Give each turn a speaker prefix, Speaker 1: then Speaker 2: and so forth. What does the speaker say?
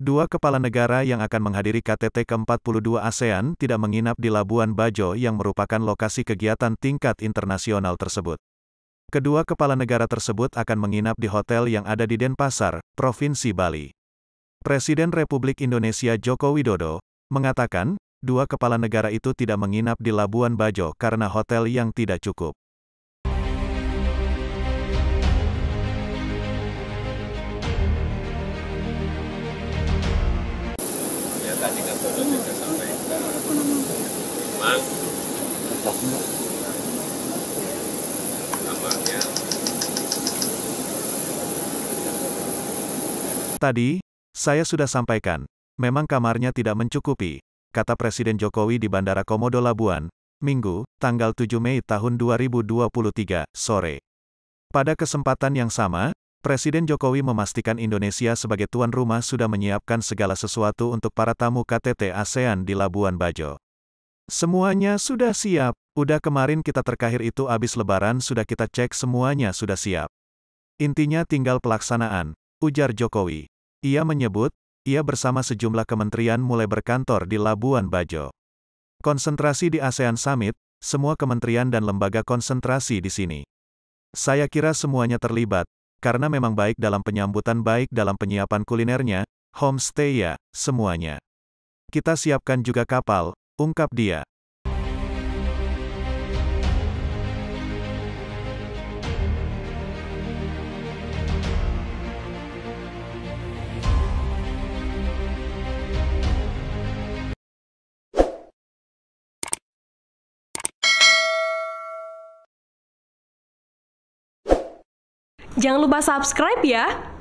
Speaker 1: Dua kepala negara yang akan menghadiri KTT ke-42 ASEAN tidak menginap di Labuan Bajo yang merupakan lokasi kegiatan tingkat internasional tersebut. Kedua kepala negara tersebut akan menginap di hotel yang ada di Denpasar, Provinsi Bali. Presiden Republik Indonesia Joko Widodo mengatakan, dua kepala negara itu tidak menginap di Labuan Bajo karena hotel yang tidak cukup. Tadi, saya sudah sampaikan, memang kamarnya tidak mencukupi, kata Presiden Jokowi di Bandara Komodo Labuan, Minggu, tanggal 7 Mei tahun 2023, sore. Pada kesempatan yang sama, Presiden Jokowi memastikan Indonesia sebagai tuan rumah sudah menyiapkan segala sesuatu untuk para tamu KTT ASEAN di Labuan Bajo. Semuanya sudah siap. Udah kemarin kita terkahir itu abis lebaran sudah kita cek semuanya sudah siap. Intinya tinggal pelaksanaan, ujar Jokowi. Ia menyebut, ia bersama sejumlah kementerian mulai berkantor di Labuan Bajo. Konsentrasi di ASEAN Summit, semua kementerian dan lembaga konsentrasi di sini. Saya kira semuanya terlibat, karena memang baik dalam penyambutan baik dalam penyiapan kulinernya, homestay ya, semuanya. Kita siapkan juga kapal, ungkap dia. Jangan lupa subscribe ya!